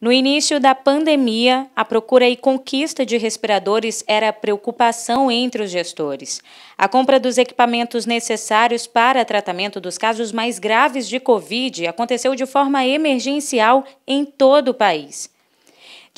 No início da pandemia, a procura e conquista de respiradores era preocupação entre os gestores. A compra dos equipamentos necessários para tratamento dos casos mais graves de Covid aconteceu de forma emergencial em todo o país.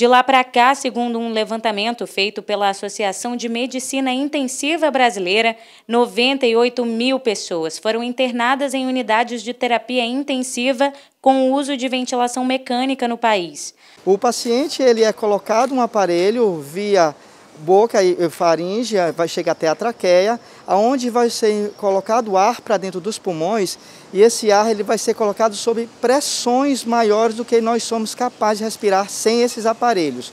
De lá para cá, segundo um levantamento feito pela Associação de Medicina Intensiva Brasileira, 98 mil pessoas foram internadas em unidades de terapia intensiva com o uso de ventilação mecânica no país. O paciente ele é colocado um aparelho via boca e faringe, vai chegar até a traqueia, aonde vai ser colocado ar para dentro dos pulmões e esse ar ele vai ser colocado sob pressões maiores do que nós somos capazes de respirar sem esses aparelhos.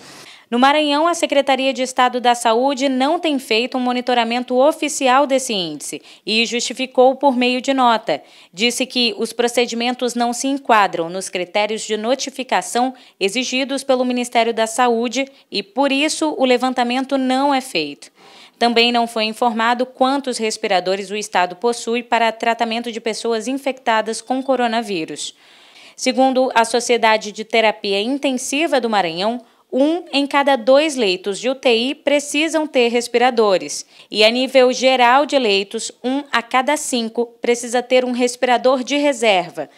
No Maranhão, a Secretaria de Estado da Saúde não tem feito um monitoramento oficial desse índice e justificou por meio de nota. Disse que os procedimentos não se enquadram nos critérios de notificação exigidos pelo Ministério da Saúde e, por isso, o levantamento não é feito. Também não foi informado quantos respiradores o Estado possui para tratamento de pessoas infectadas com coronavírus. Segundo a Sociedade de Terapia Intensiva do Maranhão, um em cada dois leitos de UTI precisam ter respiradores. E a nível geral de leitos, um a cada cinco precisa ter um respirador de reserva.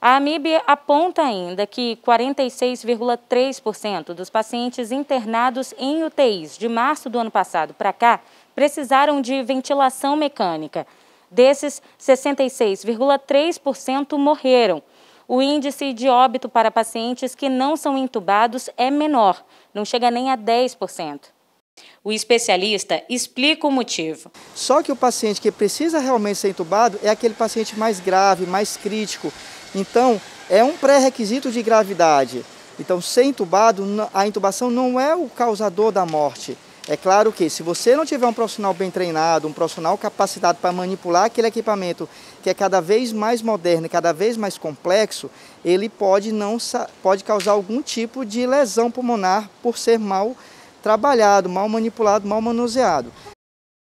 A AMIB aponta ainda que 46,3% dos pacientes internados em UTIs de março do ano passado para cá precisaram de ventilação mecânica. Desses, 66,3% morreram o índice de óbito para pacientes que não são intubados é menor, não chega nem a 10%. O especialista explica o motivo. Só que o paciente que precisa realmente ser intubado é aquele paciente mais grave, mais crítico. Então, é um pré-requisito de gravidade. Então, ser intubado, a intubação não é o causador da morte. É claro que se você não tiver um profissional bem treinado, um profissional capacitado para manipular aquele equipamento que é cada vez mais moderno, e cada vez mais complexo, ele pode, não, pode causar algum tipo de lesão pulmonar por ser mal trabalhado, mal manipulado, mal manuseado.